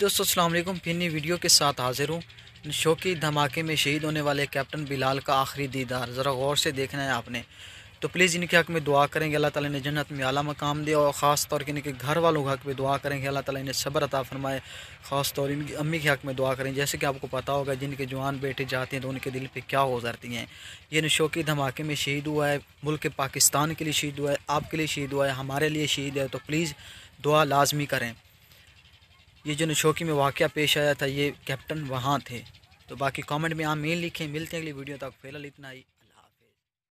दोस्तों अस्सलाम वालेकुम फिर नई वीडियो के साथ हाजिर हूँ शौकी धमाके में शहीद होने वाले कैप्टन बिलाल का आखिरी दीदार ज़रा गौर से देखना है आपने तो प्लीज़ इनके हक़ में दुआ करेंगे अल्लाह ताला ने जन्नत में आला मकाम दे और ख़ास तौर के इनके घर वालों के हक़ में दुआ करेंगे अल्लाह ताला इन्हें सब्र अता फरमाए ख़ास तौर इनकी अम्मी के हक़ में दुआ करें जैसे कि आपको पता होगा जिनके जवान बेटे जाते हैं तो उनके दिल पे क्या गुजरती हैं ये नशोकी धमाके में शहीद हुआ है मुल्क पाकिस्तान के लिए शहीद हुआ है आपके लिए शहीद हुआ है हमारे लिए शहीद है तो प्लीज़ दुआ लाजमी करें ये जो नशोकी में वाक़ पेश आया था ये कैप्टन वहाँ थे तो बाकी कमेंट में आप मेल लिखें मिलते हैं अगली वीडियो तक फिलहाल इतना ही